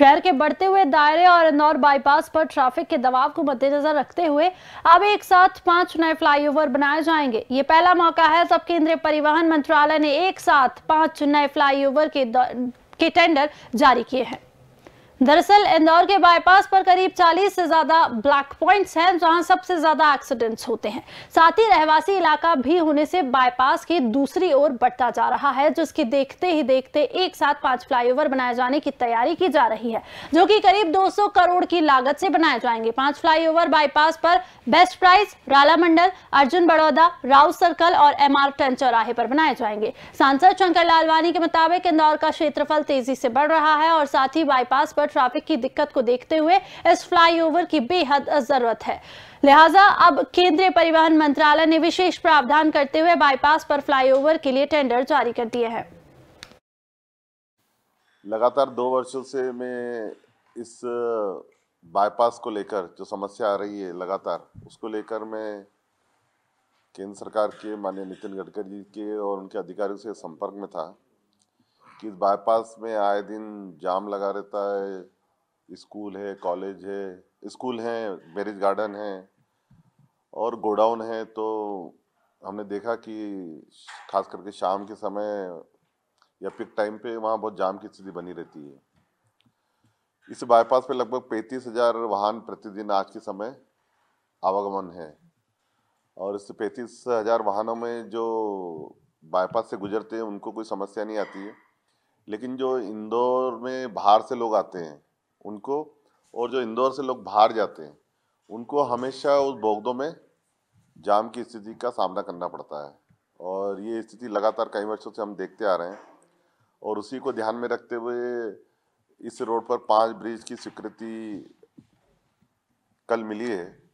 शहर के बढ़ते हुए दायरे और इंदौर बाईपास पर ट्रैफिक के दबाव को मद्देनजर रखते हुए अब एक साथ पांच नए फ्लाईओवर बनाए जाएंगे ये पहला मौका है जब केंद्रीय परिवहन मंत्रालय ने एक साथ पांच नए फ्लाईओवर के के टेंडर जारी किए हैं दरअसल इंदौर के बाईपास पर करीब 40 से ज्यादा ब्लैक पॉइंट्स हैं जहां सबसे ज्यादा एक्सीडेंट्स होते हैं साथ ही रहवासी इलाका भी होने से बाईपास की दूसरी ओर बढ़ता जा रहा है जिसके देखते ही देखते एक साथ पांच फ्लाईओवर बनाए जाने की तैयारी की जा रही है जो कि करीब 200 करोड़ की लागत से बनाए जाएंगे पांच फ्लाईओवर बाईपास पर best price Rala Mandal Arjun Baroda Rau circle और एम आर टन चौराहे पर बनाए जाएंगे सांसद शंकर लालवानी के मुताबिक इंदौर का क्षेत्रफल तेजी से बढ़ रहा है और साथ ही बाईपास पर ट्रैफिक की दिक्कत को देखते हुए इस फ्लाईओवर की बेहद जरूरत है लिहाजा अब केंद्रीय परिवहन मंत्रालय ने विशेष प्रावधान करते हुए बाईपास पर फ्लाईओवर के लिए टेंडर जारी कर दिए हैं लगातार दो वर्षों से मैं इस बाईपास को लेकर जो समस्या आ रही है लगातार उसको लेकर मैं केंद्र सरकार के माननीय नितिन गडकरी के और उनके अधिकारियों से संपर्क में था कि बाईपास में आए दिन जाम लगा रहता है स्कूल है कॉलेज है स्कूल है मैरिज गार्डन है और गोडाउन है तो हमने देखा कि खास करके शाम के समय या पिक टाइम पे वहाँ बहुत जाम की स्थिति बनी रहती है इस बाईपास पे लगभग पैंतीस हजार वाहन प्रतिदिन आज के समय आवागमन है और इस पैंतीस हजार वाहनों में जो बाईपास से गुजरते हैं उनको कोई समस्या नहीं आती है लेकिन जो इंदौर में बाहर से लोग आते हैं उनको और जो इंदौर से लोग बाहर जाते हैं उनको हमेशा उस बोगदों में जाम की स्थिति का सामना करना पड़ता है और ये स्थिति लगातार कई वर्षों से हम देखते आ रहे हैं और उसी को ध्यान में रखते हुए इस रोड पर पांच ब्रिज की स्वीकृति कल मिली है